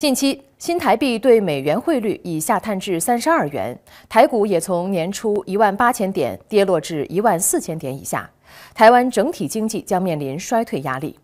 近期，新台币对美元汇率已下探至三十二元，台股也从年初一万八千点跌落至一万四千点以下，台湾整体经济将面临衰退压力。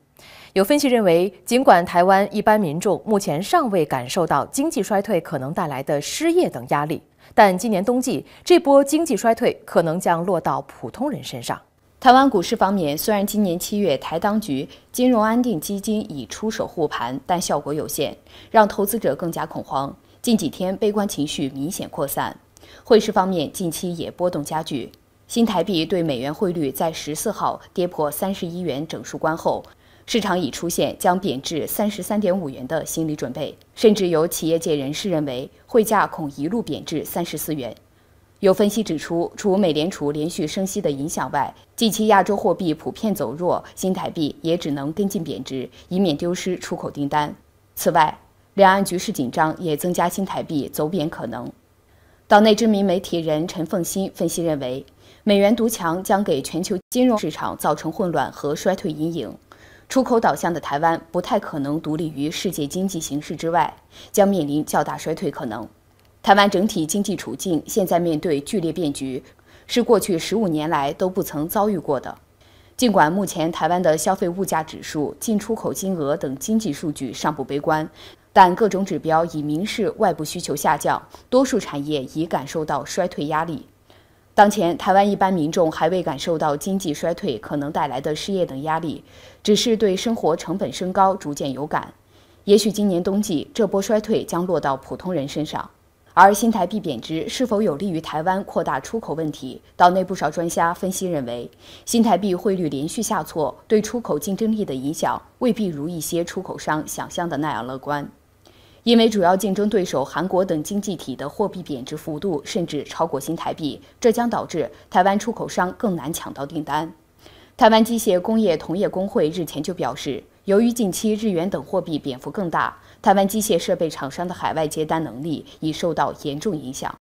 有分析认为，尽管台湾一般民众目前尚未感受到经济衰退可能带来的失业等压力，但今年冬季这波经济衰退可能将落到普通人身上。台湾股市方面，虽然今年七月台当局金融安定基金已出手护盘，但效果有限，让投资者更加恐慌。近几天悲观情绪明显扩散，汇市方面近期也波动加剧。新台币对美元汇率在十四号跌破三十一元整数关后，市场已出现将贬至三十三点五元的心理准备，甚至有企业界人士认为汇价恐一路贬至三十四元。有分析指出，除美联储连续升息的影响外，近期亚洲货币普遍走弱，新台币也只能跟进贬值，以免丢失出口订单。此外，两岸局势紧张也增加新台币走贬可能。岛内知名媒体人陈凤欣分析认为，美元独强将给全球金融市场造成混乱和衰退阴影，出口导向的台湾不太可能独立于世界经济形势之外，将面临较大衰退可能。台湾整体经济处境现在面对剧烈变局，是过去十五年来都不曾遭遇过的。尽管目前台湾的消费物价指数、进出口金额等经济数据尚不悲观，但各种指标已明示外部需求下降，多数产业已感受到衰退压力。当前，台湾一般民众还未感受到经济衰退可能带来的失业等压力，只是对生活成本升高逐渐有感。也许今年冬季，这波衰退将落到普通人身上。而新台币贬值是否有利于台湾扩大出口？问题，岛内不少专家分析认为，新台币汇率连续下挫对出口竞争力的影响未必如一些出口商想象的那样乐观，因为主要竞争对手韩国等经济体的货币贬值幅度甚至超过新台币，这将导致台湾出口商更难抢到订单。台湾机械工业同业工会日前就表示。由于近期日元等货币贬幅更大，台湾机械设备厂商的海外接单能力已受到严重影响。